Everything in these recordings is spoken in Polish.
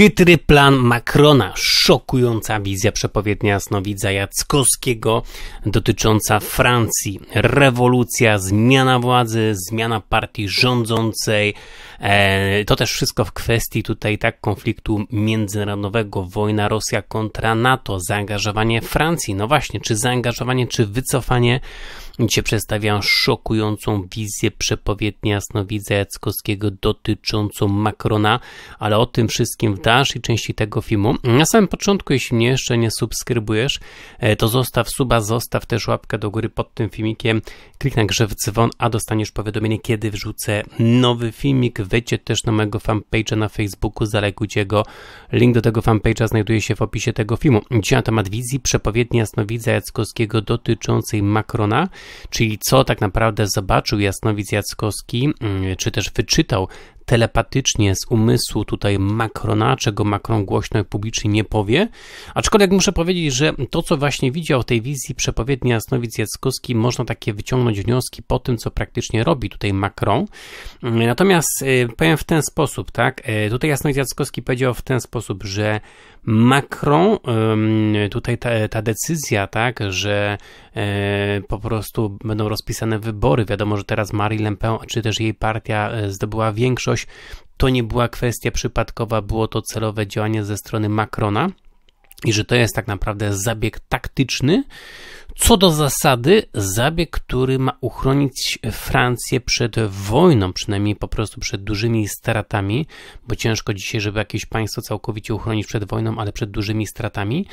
Chytry plan Macrona, szokująca wizja przepowiednia snowidza Jackowskiego dotycząca Francji, rewolucja, zmiana władzy, zmiana partii rządzącej. E, to też wszystko w kwestii tutaj tak konfliktu międzynarodowego, wojna Rosja kontra NATO, zaangażowanie Francji. No właśnie, czy zaangażowanie, czy wycofanie Cię przedstawiam szokującą wizję przepowiedni jasnowidza Jackowskiego dotyczącą Macrona, ale o tym wszystkim w dalszej części tego filmu. Na samym początku, jeśli mnie jeszcze nie subskrybujesz, e, to zostaw suba, zostaw też łapkę do góry pod tym filmikiem, kliknij także w dzwon, a dostaniesz powiadomienie, kiedy wrzucę nowy filmik. Wejdźcie też na mojego fanpage'a na Facebooku, zalekujcie go. Link do tego fanpage'a znajduje się w opisie tego filmu. Dzisiaj na temat wizji przepowiedni jasnowidza Jackowskiego dotyczącej Macrona. Czyli co tak naprawdę zobaczył Jasnowic Jackowski, mm, czy też wyczytał telepatycznie z umysłu tutaj Macrona, czego Macron głośno i publicznie nie powie. Aczkolwiek muszę powiedzieć, że to, co właśnie widział w tej wizji przepowiedni Jasnowic Jackowski, można takie wyciągnąć wnioski po tym, co praktycznie robi tutaj Macron. Mm, natomiast y, powiem w ten sposób, tak? Y, tutaj Jasnowic Jackowski powiedział w ten sposób, że Macron, tutaj ta, ta, decyzja, tak, że e, po prostu będą rozpisane wybory, wiadomo, że teraz Marie Le Pen, czy też jej partia e, zdobyła większość, to nie była kwestia przypadkowa, było to celowe działanie ze strony Macrona i że to jest tak naprawdę zabieg taktyczny, co do zasady, zabieg, który ma uchronić Francję przed wojną, przynajmniej po prostu przed dużymi stratami, bo ciężko dzisiaj, żeby jakieś państwo całkowicie uchronić przed wojną, ale przed dużymi stratami.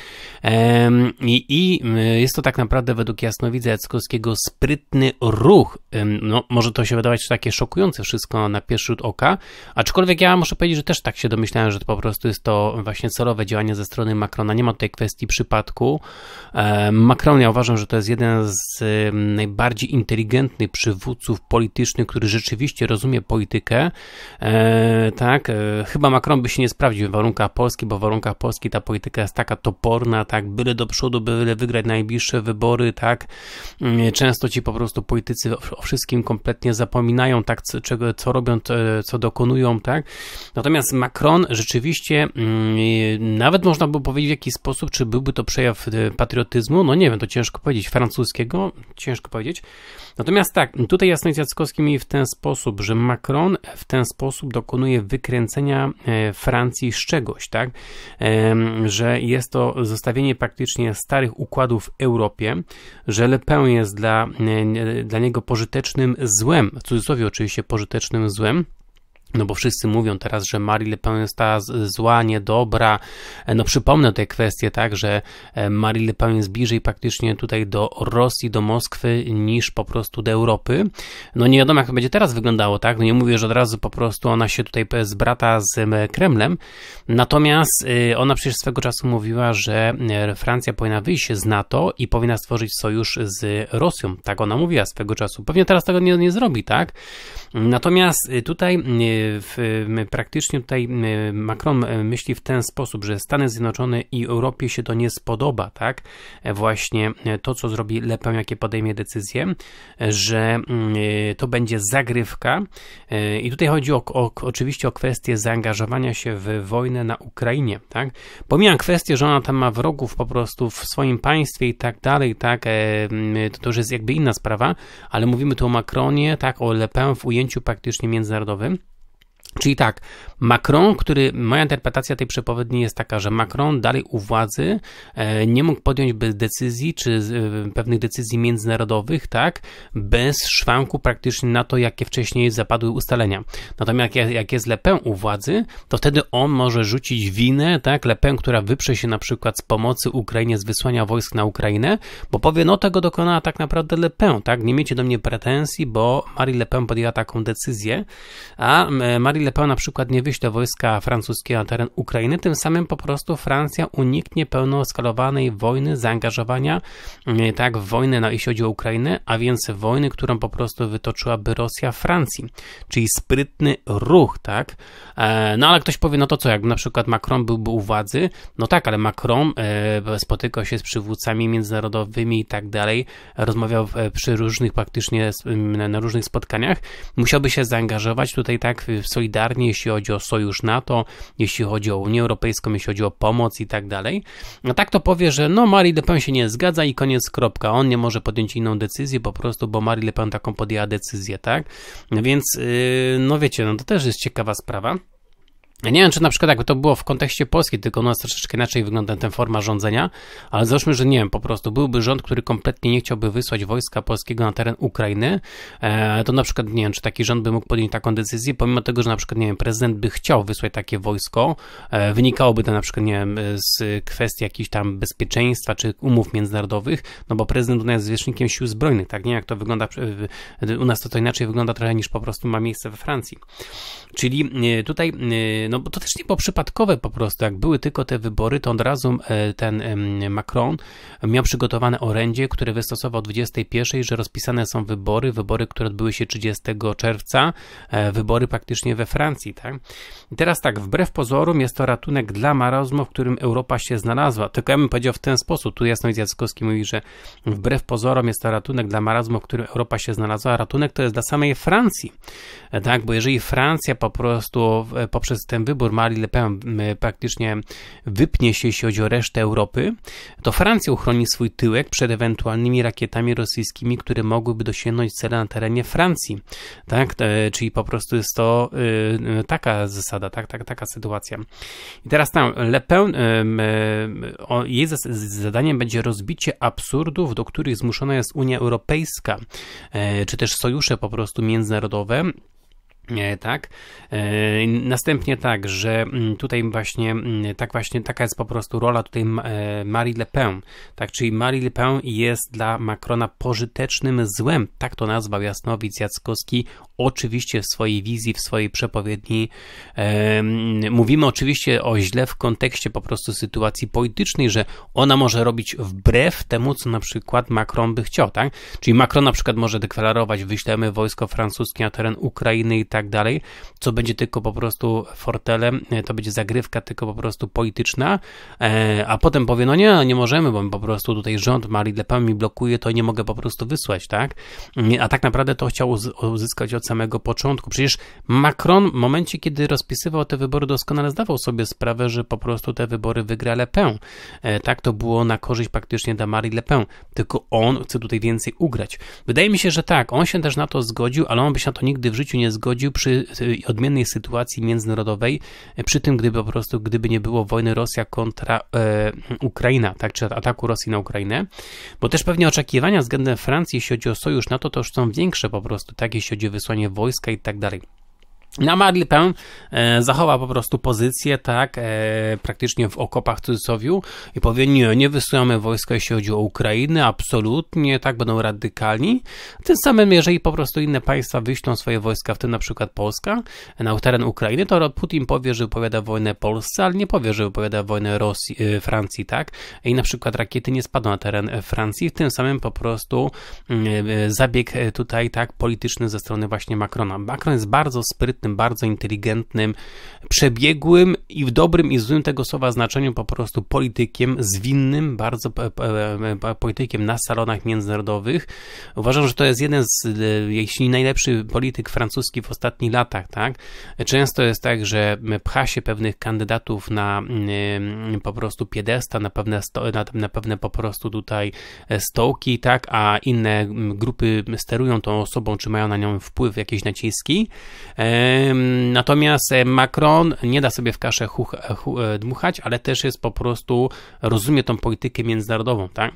I, i jest to tak naprawdę według jasnowidza Jackowskiego sprytny ruch. No, może to się wydawać takie szokujące wszystko na pierwszy rzut oka, aczkolwiek ja muszę powiedzieć, że też tak się domyślałem, że to po prostu jest to właśnie celowe działanie ze strony Macrona. Nie ma tutaj kwestii przypadku. Macron, ja uważam, że to jest jeden z najbardziej inteligentnych przywódców politycznych, który rzeczywiście rozumie politykę. E, tak, e, chyba Macron by się nie sprawdził w warunkach Polski, bo w warunkach Polski ta polityka jest taka toporna, tak, byle do przodu, byle wygrać najbliższe wybory, tak. E, często ci po prostu politycy o, o wszystkim kompletnie zapominają, tak, co, czego, co robią, to, co dokonują, tak. Natomiast Macron rzeczywiście, mm, nawet można by powiedzieć w jakiś sposób, czy byłby to przejaw e, patriotyzmu, no nie wiem, to ciężko ciężko powiedzieć, francuskiego, ciężko powiedzieć. Natomiast tak, tutaj Jasno Jackowski mówi w ten sposób, że Macron w ten sposób dokonuje wykręcenia e, Francji z czegoś, tak? Że jest to zostawienie praktycznie starych układów w Europie, że Le Pen jest dla, e, dla niego pożytecznym złem, w cudzysłowie oczywiście pożytecznym złem, no bo wszyscy mówią teraz, że Marie Le Pen jest ta zła, niedobra. E, no przypomnę tę kwestię, tak, że e, Marie Le Pen jest bliżej praktycznie tutaj do Rosji, do Moskwy niż po prostu do Europy. No nie wiadomo jak to będzie teraz wyglądało, tak? No nie mówię, że od razu po prostu ona się tutaj zbrata z Kremlem. Natomiast y, ona przecież swego czasu mówiła, że e, Francja powinna wyjść z NATO i powinna stworzyć sojusz z Rosją. Tak ona mówiła swego czasu. Pewnie teraz tego nie, nie zrobi, tak? Natomiast y, tutaj y, w, praktycznie tutaj Macron e, myśli w ten sposób, że Stany Zjednoczone i Europie się to nie spodoba, tak? E, właśnie e, to, co zrobi Le Pen, jakie podejmie decyzję, że mm, to będzie zagrywka. I tutaj chodzi o, o, oczywiście o kwestię zaangażowania się w wojnę na Ukrainie, tak? Pomijam kwestię, że ona tam ma wrogów po prostu w swoim państwie i tak dalej, tak? Mm, to, to już jest jakby inna sprawa, ale mówimy tu o Macronie, tak? O Le Pen w ujęciu praktycznie międzynarodowym. Czyli tak, Macron, który, moja interpretacja tej przepowiedni jest taka, że Macron dalej u władzy e, nie mógł podjąć bez decyzji, czy e, pewnych decyzji międzynarodowych, tak, bez szwanku praktycznie na to, jakie wcześniej zapadły ustalenia. Natomiast jak, jak jest Le Pen u władzy, to wtedy on może rzucić winę, tak, Le Pen, która wyprze się na przykład z pomocy Ukrainie, z wysłania wojsk na Ukrainę, bo powie, no tego dokonała tak naprawdę Le Pen, tak, nie miejcie do mnie pretensji, bo Marie Le Pen podjęła taką decyzję, a Marie jeżeli Le Pen na przykład nie wyśle wojska francuskiego na teren Ukrainy, tym samym po prostu Francja uniknie pełnoskalowanej wojny, zaangażowania mm, tak, w wojnę, no, jeśli chodzi o Ukrainę, a więc wojny, którą po prostu wytoczyłaby Rosja Francji, czyli sprytny ruch, tak? E, no ale ktoś powie, no to co, jakby na przykład Macron byłby u władzy, no tak, ale Macron e, spotykał się z przywódcami międzynarodowymi i tak dalej, rozmawiał e, przy różnych praktycznie, mm, na różnych spotkaniach, musiałby się zaangażować tutaj tak w solidarnie jeśli chodzi o sojusz NATO, jeśli chodzi o Unię Europejską, jeśli chodzi o pomoc i tak dalej. A tak to powie, że no Marie Le Pen się nie zgadza i koniec, kropka. On nie może podjąć inną decyzję po prostu, bo Marie Le Pen taką podjęła decyzję, tak? Więc, yy, no wiecie, no to też jest ciekawa sprawa. Ja nie wiem, czy na przykład jakby to było w kontekście Polski, tylko u nas troszeczkę inaczej wygląda ten forma rządzenia, ale załóżmy, że nie wiem, po prostu byłby rząd, który kompletnie nie chciałby wysłać wojska polskiego na teren Ukrainy, e, to na przykład nie wiem, czy taki rząd by mógł podjąć taką decyzję, pomimo tego, że na przykład, nie wiem, prezydent by chciał wysłać takie wojsko, e, wynikałoby to na przykład, nie wiem, z kwestii jakichś tam bezpieczeństwa czy umów międzynarodowych, no bo prezydent u nas jest zwierzchnikiem sił zbrojnych, tak, nie jak to wygląda, e, u nas to, to inaczej wygląda trochę niż po prostu ma miejsce we Francji. Czyli tutaj no bo to też nie było przypadkowe po prostu, jak były tylko te wybory, to od razu e, ten Macron miał przygotowane orędzie, które wystosował 21, że rozpisane są wybory, wybory, które odbyły się 30 czerwca, e, wybory praktycznie we Francji, tak? I teraz tak, wbrew pozorom jest to ratunek dla marazmu, w którym Europa się znalazła, tylko ja bym powiedział w ten sposób, tu Jasnowic Jackowski mówi, że wbrew pozorom jest to ratunek dla marazmu, w którym Europa się znalazła, ratunek to jest dla samej Francji, e, tak? Bo jeżeli Francja po prostu poprzez ten ten wybór Marii Le Pen praktycznie wypnie się, jeśli chodzi o resztę Europy, to Francja uchroni swój tyłek przed ewentualnymi rakietami rosyjskimi, które mogłyby dosięgnąć cele na terenie Francji. Tak? E, czyli po prostu jest to e, e, taka zasada, tak, tak, taka sytuacja. I teraz tam, Le Pen, jej zadaniem będzie rozbicie absurdów, do których zmuszona jest Unia Europejska, czy też sojusze po prostu międzynarodowe, E, tak. E, następnie tak, że mm, tutaj właśnie, mm, tak właśnie, taka jest po prostu rola tutaj e, Marie Le Pen, tak, czyli Marie Le Pen jest dla Macrona pożytecznym złem, tak to nazwał Jasnowic Jackowski oczywiście w swojej wizji, w swojej przepowiedni. Mówimy oczywiście o źle w kontekście po prostu sytuacji politycznej, że ona może robić wbrew temu, co na przykład Macron by chciał, tak? Czyli Macron na przykład może deklarować, wyślemy wojsko francuskie na teren Ukrainy i tak dalej, co będzie tylko po prostu fortelem, e, to będzie zagrywka tylko po prostu polityczna, e, a potem powie, no nie, nie możemy, bo po prostu tutaj rząd Marie Le Pen mi blokuje, to nie mogę po prostu wysłać, tak? Mm, a tak naprawdę to chciał uzyskać od samego początku. Przecież Macron w momencie, kiedy rozpisywał te wybory, doskonale zdawał sobie sprawę, że po prostu te wybory wygra Le Pen. E, tak to było na korzyść praktycznie dla Marie Le Pen. Tylko on chce tutaj więcej ugrać. Wydaje mi się, że tak, on się też na to zgodził, ale on by się na to nigdy w życiu nie zgodził przy e, odmiennej sytuacji międzynarodowej, e, przy tym, gdyby po prostu, gdyby nie było wojny Rosja kontra e, Ukraina, tak, czy ataku Rosji na Ukrainę, bo też pewnie oczekiwania względem Francji, jeśli chodzi o sojusz NATO, to już są większe po prostu, tak, jeśli chodzi o wysłanie vysielanie vojska i tak ďalej. Na Marlipę e, zachowa po prostu pozycję, tak, e, praktycznie w okopach w cudzysłowiu i powie, nie, nie wysyłamy wojska, jeśli chodzi o Ukrainę, absolutnie, tak, będą radykalni. Tym samym, jeżeli po prostu inne państwa wyślą swoje wojska, w tym na przykład Polska, na teren Ukrainy, to Putin powie, że wypowiada wojnę Polsce, ale nie powie, że wypowiada wojnę Rosji, e, Francji, tak, i na przykład rakiety nie spadną na teren Francji, tym samym po prostu mm, e, zabieg e, tutaj, tak, polityczny ze strony właśnie Macrona. Macron jest bardzo sprytny sprytnym, bardzo inteligentnym, przebiegłym i w dobrym i złym tego słowa znaczeniu po prostu politykiem, zwinnym, bardzo e, e, e, politykiem na salonach międzynarodowych. Uważam, że to jest jeden z, jeśli najlepszy polityk francuski w ostatnich latach, tak? Często jest tak, że pcha się pewnych kandydatów na mm, po prostu piedesta, na pewne, sto, na, na pewne po prostu tutaj stołki, tak? A inne mm, grupy sterują tą osobą, czy mają na nią wpływ, jakieś naciski. Natomiast Macron nie da sobie w kaszę huch, huch, e, dmuchać, ale też jest po prostu, rozumie tą politykę międzynarodową, tak?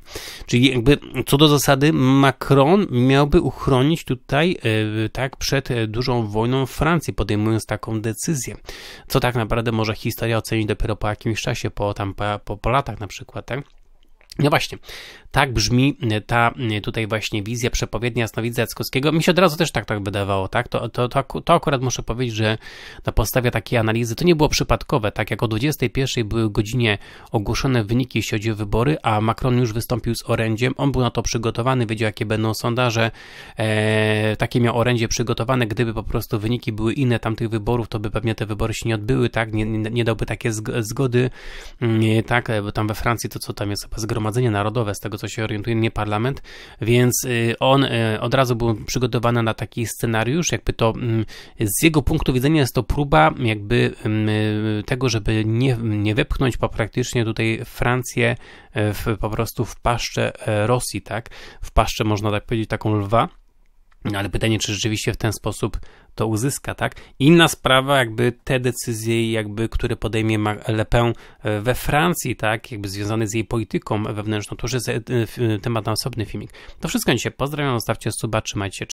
Czyli jakby co do zasady Macron miałby uchronić tutaj, e, tak, przed e, dużą wojną Francji, podejmując taką decyzję, co tak naprawdę może historia ocenić dopiero po jakimś czasie, po tam, po, po latach na przykład, tak? No właśnie, tak brzmi e, ta e, tutaj właśnie wizja przepowiednia Jasnowidza Jackowskiego. Mi się od razu też tak, tak wydawało, tak? To, to, to, to akurat muszę powiedzieć, że na podstawie takiej analizy to nie było przypadkowe, tak? Jak o 21 były godzinie ogłoszone wyniki, jeśli chodzi o wybory, a Macron już wystąpił z orędziem, on był na to przygotowany, wiedział jakie będą sondaże, e, takie miał orędzie przygotowane, gdyby po prostu wyniki były inne tamtych wyborów, to by pewnie te wybory się nie odbyły, tak? Nie, nie, nie dałby takie zgody, mm, tak? E, bo tam we Francji to co tam jest chyba zgromadzone Zgromadzenie Narodowe, z tego co się orientuje nie parlament, więc y, on y, od razu był przygotowany na taki scenariusz, jakby to mm, z jego punktu widzenia jest to próba jakby mm, y, tego, żeby nie, nie wepchnąć po praktycznie tutaj Francję e, w, po prostu w paszczę e, Rosji, tak? W paszczę można tak powiedzieć taką lwa ale pytanie, czy rzeczywiście w ten sposób to uzyska, tak? Inna sprawa, jakby te decyzje, jakby, które podejmie Le Pen e, we Francji, tak? Jakby związane z jej polityką wewnętrzną, to już jest e, e, temat na osobny filmik. To wszystko dzisiaj. Pozdrawiam, zostawcie suba, trzymajcie się.